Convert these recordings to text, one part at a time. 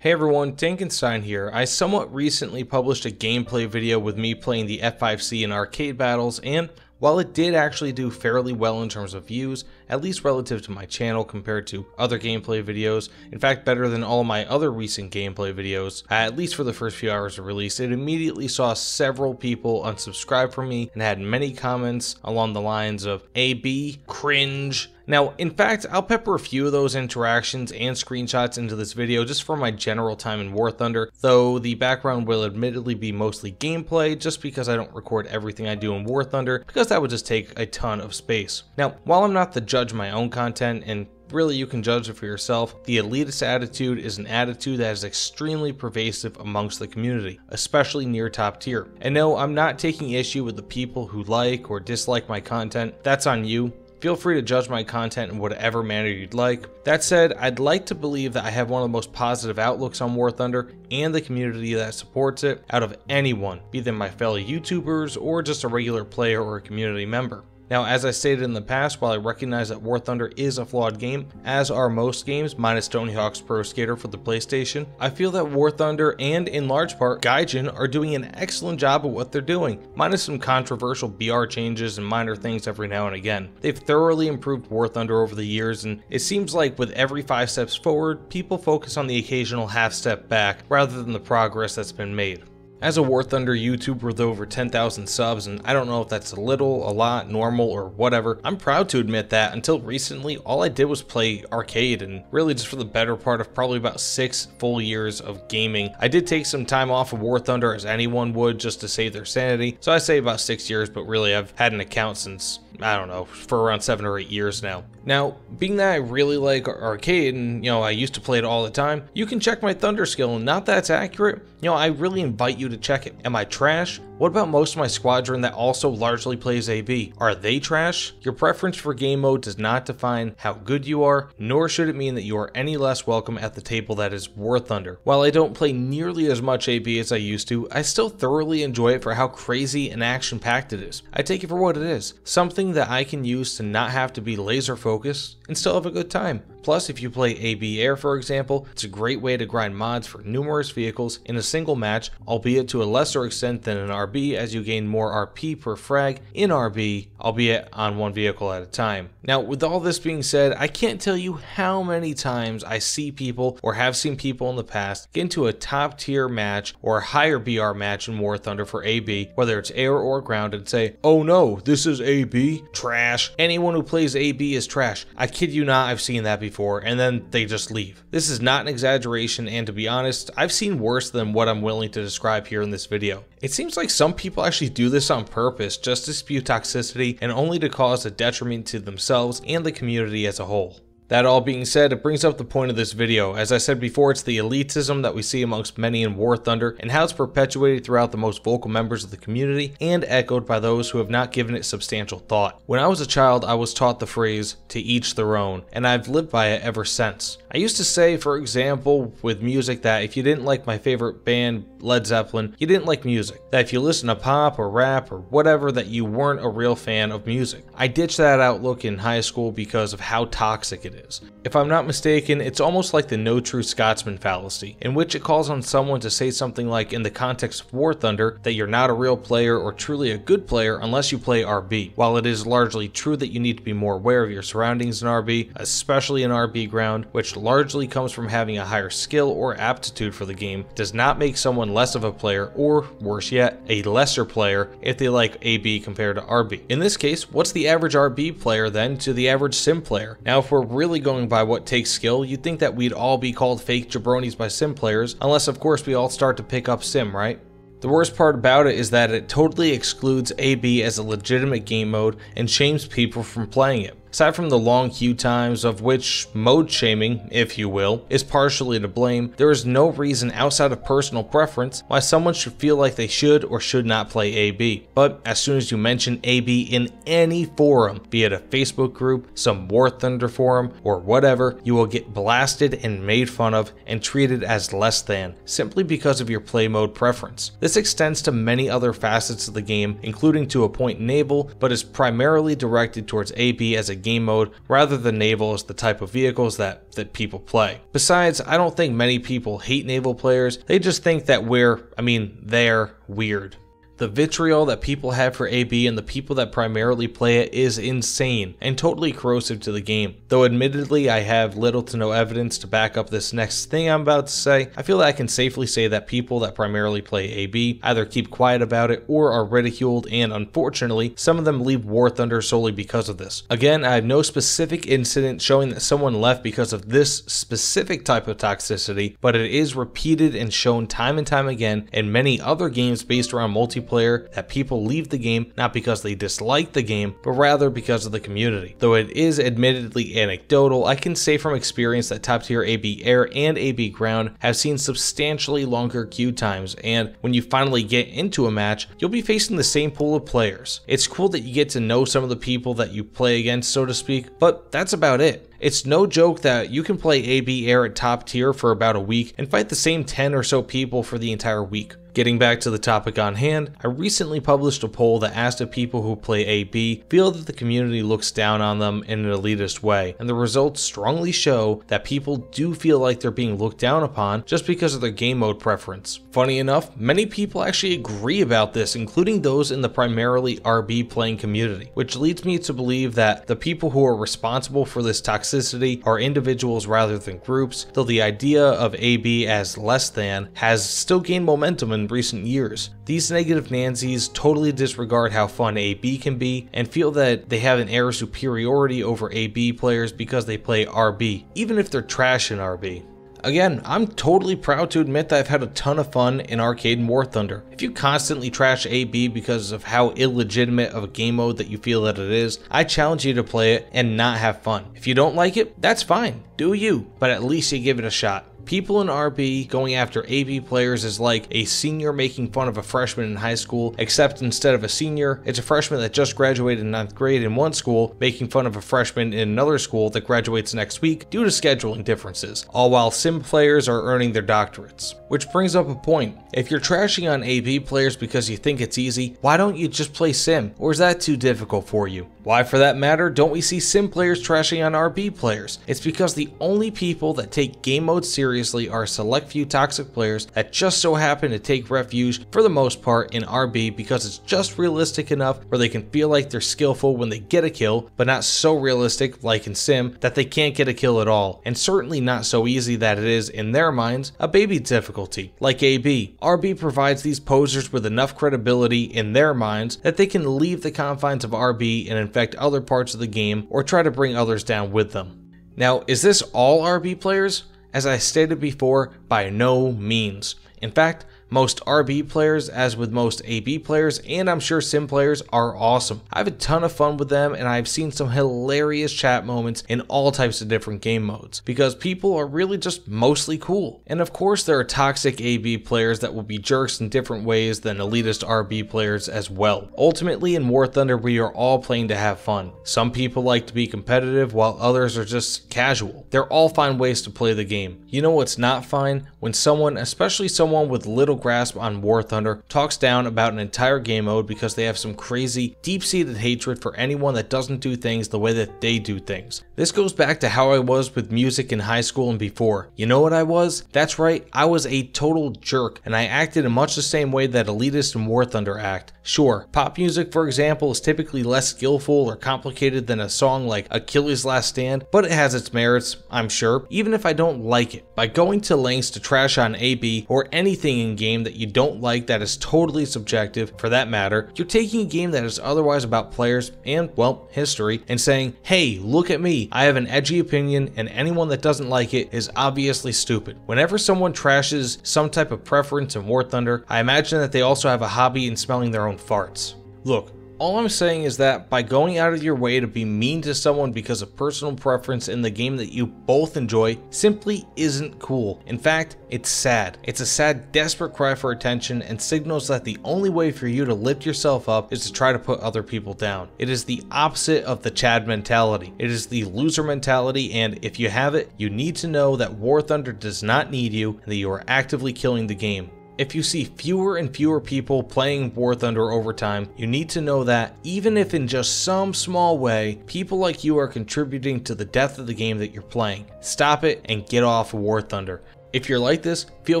Hey everyone, Dankenstein here. I somewhat recently published a gameplay video with me playing the F5C in arcade battles, and while it did actually do fairly well in terms of views, at least relative to my channel compared to other gameplay videos, in fact better than all my other recent gameplay videos, at least for the first few hours of release, it immediately saw several people unsubscribe from me and had many comments along the lines of AB, cringe, now, in fact, I'll pepper a few of those interactions and screenshots into this video just for my general time in War Thunder, though the background will admittedly be mostly gameplay just because I don't record everything I do in War Thunder because that would just take a ton of space. Now, while I'm not the judge of my own content and really you can judge it for yourself, the elitist attitude is an attitude that is extremely pervasive amongst the community, especially near top tier. And no, I'm not taking issue with the people who like or dislike my content, that's on you. Feel free to judge my content in whatever manner you'd like. That said, I'd like to believe that I have one of the most positive outlooks on War Thunder and the community that supports it out of anyone, be them my fellow YouTubers or just a regular player or a community member. Now, as I stated in the past, while I recognize that War Thunder is a flawed game, as are most games, minus Tony Hawk's Pro Skater for the PlayStation, I feel that War Thunder and, in large part, Gaijin are doing an excellent job of what they're doing, minus some controversial BR changes and minor things every now and again. They've thoroughly improved War Thunder over the years, and it seems like with every five steps forward, people focus on the occasional half step back rather than the progress that's been made. As a War Thunder YouTuber with over 10,000 subs, and I don't know if that's a little, a lot, normal, or whatever, I'm proud to admit that until recently, all I did was play arcade, and really just for the better part of probably about six full years of gaming. I did take some time off of War Thunder, as anyone would, just to save their sanity, so I say about six years, but really I've had an account since, I don't know, for around seven or eight years now. Now, being that I really like arcade and, you know, I used to play it all the time, you can check my thunder skill and not that's accurate, you know, I really invite you to check it. Am I trash? What about most of my squadron that also largely plays AB? Are they trash? Your preference for game mode does not define how good you are, nor should it mean that you are any less welcome at the table that is War Thunder. While I don't play nearly as much AB as I used to, I still thoroughly enjoy it for how crazy and action-packed it is. I take it for what it is, something that I can use to not have to be laser focused focus and still have a good time. Plus, if you play AB Air for example, it's a great way to grind mods for numerous vehicles in a single match, albeit to a lesser extent than in RB as you gain more RP per frag in RB, albeit on one vehicle at a time. Now, with all this being said, I can't tell you how many times I see people or have seen people in the past get into a top tier match or a higher BR match in War Thunder for AB, whether it's air or ground, and say, oh no, this is AB, trash. Anyone who plays AB is trash. I kid you not, I've seen that before for, and then they just leave. This is not an exaggeration, and to be honest, I've seen worse than what I'm willing to describe here in this video. It seems like some people actually do this on purpose just to spew toxicity and only to cause a detriment to themselves and the community as a whole. That all being said, it brings up the point of this video. As I said before, it's the elitism that we see amongst many in War Thunder and how it's perpetuated throughout the most vocal members of the community and echoed by those who have not given it substantial thought. When I was a child, I was taught the phrase, to each their own, and I've lived by it ever since. I used to say, for example, with music that if you didn't like my favorite band, Led Zeppelin, you didn't like music. That if you listen to pop or rap or whatever, that you weren't a real fan of music. I ditched that outlook in high school because of how toxic it is. If I'm not mistaken, it's almost like the no true Scotsman fallacy, in which it calls on someone to say something like, in the context of War Thunder, that you're not a real player or truly a good player unless you play RB. While it is largely true that you need to be more aware of your surroundings in RB, especially in RB ground, which largely comes from having a higher skill or aptitude for the game, does not make someone less of a player or, worse yet, a lesser player if they like AB compared to RB. In this case, what's the average RB player then to the average sim player? Now, if we're really really going by what takes skill, you'd think that we'd all be called fake jabronis by sim players, unless of course we all start to pick up sim, right? The worst part about it is that it totally excludes AB as a legitimate game mode and shames people from playing it. Aside from the long queue times, of which mode shaming, if you will, is partially to blame, there is no reason outside of personal preference why someone should feel like they should or should not play AB. But as soon as you mention AB in any forum, be it a Facebook group, some War Thunder forum, or whatever, you will get blasted and made fun of and treated as less than, simply because of your play mode preference. This extends to many other facets of the game, including to a point naval, but is primarily directed towards AB as a game mode rather than naval as the type of vehicles that, that people play. Besides, I don't think many people hate naval players, they just think that we're, I mean, they're weird. The vitriol that people have for AB and the people that primarily play it is insane and totally corrosive to the game. Though admittedly I have little to no evidence to back up this next thing I'm about to say, I feel that I can safely say that people that primarily play AB either keep quiet about it or are ridiculed and unfortunately some of them leave War Thunder solely because of this. Again, I have no specific incident showing that someone left because of this specific type of toxicity, but it is repeated and shown time and time again in many other games based around multiplayer multiplayer that people leave the game not because they dislike the game, but rather because of the community. Though it is admittedly anecdotal, I can say from experience that top tier AB Air and AB Ground have seen substantially longer queue times, and when you finally get into a match, you'll be facing the same pool of players. It's cool that you get to know some of the people that you play against, so to speak, but that's about it. It's no joke that you can play AB Air at top tier for about a week and fight the same 10 or so people for the entire week. Getting back to the topic on hand, I recently published a poll that asked if people who play AB feel that the community looks down on them in an elitist way, and the results strongly show that people do feel like they're being looked down upon just because of their game mode preference. Funny enough, many people actually agree about this, including those in the primarily RB playing community, which leads me to believe that the people who are responsible for this toxicity toxicity are individuals rather than groups, though the idea of AB as less than has still gained momentum in recent years. These negative Nancy's totally disregard how fun AB can be and feel that they have an air of superiority over AB players because they play RB, even if they're trash in RB. Again, I'm totally proud to admit that I've had a ton of fun in Arcade and War Thunder. If you constantly trash AB because of how illegitimate of a game mode that you feel that it is, I challenge you to play it and not have fun. If you don't like it, that's fine, do you, but at least you give it a shot. People in RB going after AB players is like a senior making fun of a freshman in high school, except instead of a senior, it's a freshman that just graduated ninth grade in one school making fun of a freshman in another school that graduates next week due to scheduling differences, all while sim players are earning their doctorates. Which brings up a point. If you're trashing on AB players because you think it's easy, why don't you just play sim? Or is that too difficult for you? Why, for that matter, don't we see sim players trashing on RB players? It's because the only people that take game mode seriously are select few toxic players that just so happen to take refuge, for the most part, in RB because it's just realistic enough where they can feel like they're skillful when they get a kill, but not so realistic, like in sim, that they can't get a kill at all, and certainly not so easy that it is, in their minds, a baby difficulty, like AB. RB provides these posers with enough credibility in their minds that they can leave the confines of RB and in affect other parts of the game or try to bring others down with them. Now, is this all RB players? As I stated before, by no means. In fact, most RB players, as with most AB players, and I'm sure sim players, are awesome. I have a ton of fun with them, and I've seen some hilarious chat moments in all types of different game modes because people are really just mostly cool. And of course, there are toxic AB players that will be jerks in different ways than elitist RB players as well. Ultimately, in War Thunder, we are all playing to have fun. Some people like to be competitive, while others are just casual. They're all fine ways to play the game. You know what's not fine? When someone, especially someone with little grasp on War Thunder, talks down about an entire game mode because they have some crazy, deep-seated hatred for anyone that doesn't do things the way that they do things. This goes back to how I was with music in high school and before. You know what I was? That's right, I was a total jerk, and I acted in much the same way that elitists in War Thunder act. Sure, pop music, for example, is typically less skillful or complicated than a song like Achilles' Last Stand, but it has its merits, I'm sure, even if I don't like it. By going to lengths to trash on AB or anything in game game that you don't like that is totally subjective for that matter. You're taking a game that is otherwise about players and, well, history and saying, hey, look at me. I have an edgy opinion and anyone that doesn't like it is obviously stupid. Whenever someone trashes some type of preference in War Thunder, I imagine that they also have a hobby in smelling their own farts. Look, all I'm saying is that by going out of your way to be mean to someone because of personal preference in the game that you both enjoy simply isn't cool. In fact, it's sad. It's a sad, desperate cry for attention and signals that the only way for you to lift yourself up is to try to put other people down. It is the opposite of the Chad mentality. It is the loser mentality and if you have it, you need to know that War Thunder does not need you and that you are actively killing the game. If you see fewer and fewer people playing War Thunder over time, you need to know that, even if in just some small way, people like you are contributing to the death of the game that you're playing. Stop it and get off War Thunder. If you're like this, feel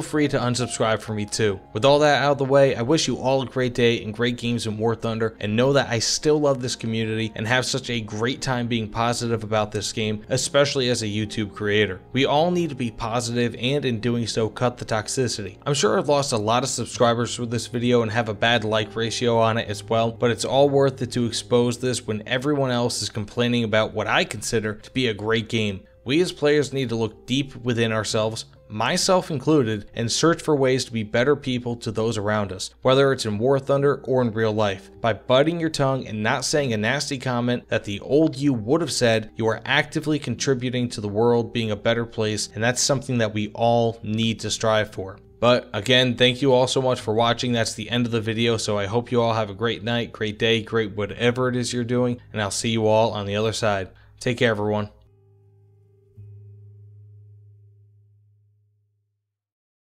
free to unsubscribe for me too. With all that out of the way, I wish you all a great day and great games in War Thunder, and know that I still love this community and have such a great time being positive about this game, especially as a YouTube creator. We all need to be positive and in doing so cut the toxicity. I'm sure I've lost a lot of subscribers for this video and have a bad like ratio on it as well, but it's all worth it to expose this when everyone else is complaining about what I consider to be a great game. We as players need to look deep within ourselves, myself included, and search for ways to be better people to those around us, whether it's in War Thunder or in real life. By biting your tongue and not saying a nasty comment that the old you would have said, you are actively contributing to the world being a better place, and that's something that we all need to strive for. But again, thank you all so much for watching. That's the end of the video, so I hope you all have a great night, great day, great whatever it is you're doing, and I'll see you all on the other side. Take care, everyone.